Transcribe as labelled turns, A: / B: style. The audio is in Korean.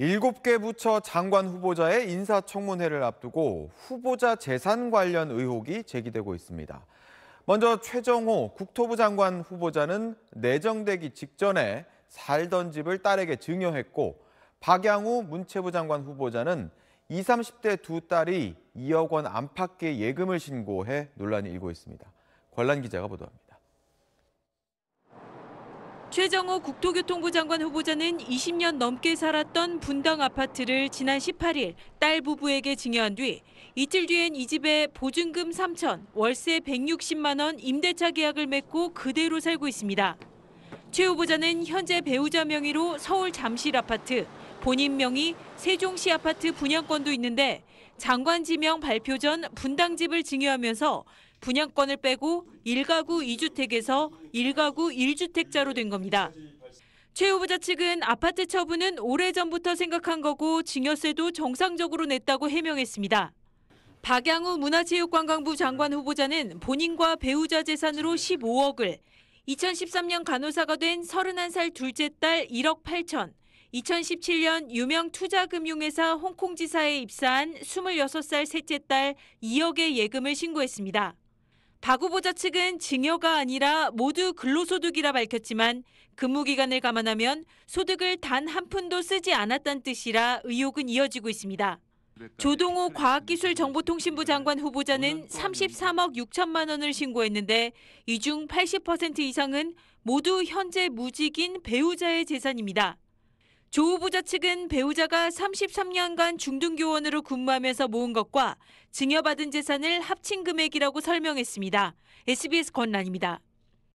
A: 일곱 개 부처 장관 후보자의 인사청문회를 앞두고 후보자 재산 관련 의혹이 제기되고 있습니다. 먼저 최정호 국토부 장관 후보자는 내정되기 직전에 살던 집을 딸에게 증여했고 박양우 문체부 장관 후보자는 20, 30대 두 딸이 2억 원 안팎의 예금을 신고해 논란이 일고 있습니다. 권란 기자가 보도합니다.
B: 최정호 국토교통부 장관 후보자는 20년 넘게 살았던 분당 아파트를 지난 18일 딸 부부에게 증여한 뒤 이틀 뒤엔 이 집에 보증금 3천, 월세 160만 원 임대차 계약을 맺고 그대로 살고 있습니다. 최 후보자는 현재 배우자 명의로 서울 잠실 아파트, 본인 명의 세종시 아파트 분양권도 있는데 장관 지명 발표 전 분당집을 증여하면서 분양권을 빼고 1가구 2주택에서 1가구 1주택자로 된 겁니다. 최 후보자 측은 아파트 처분은 오래전부터 생각한 거고 증여세도 정상적으로 냈다고 해명했습니다. 박양우 문화체육관광부 장관 후보자는 본인과 배우자 재산으로 15억을, 2013년 간호사가 된 31살 둘째 딸 1억 8천, 2017년 유명 투자금융회사 홍콩지사에 입사한 26살 셋째 딸 2억의 예금을 신고했습니다. 박 후보자 측은 증여가 아니라 모두 근로소득이라 밝혔지만 근무기간을 감안하면 소득을 단 한 푼도 쓰지 않았다는 뜻이라 의혹은 이어지고 있습니다. 조동호 과학기술정보통신부 장관 후보자는 33억 6천만 원을 신고했는데 이 중 80% 이상은 모두 현재 무직인 배우자의 재산입니다. 조 후보자 측은 배우자가 33년간 중등교원으로 근무하면서 모은 것과 증여받은 재산을 합친 금액이라고 설명했습니다. SBS 권란입니다.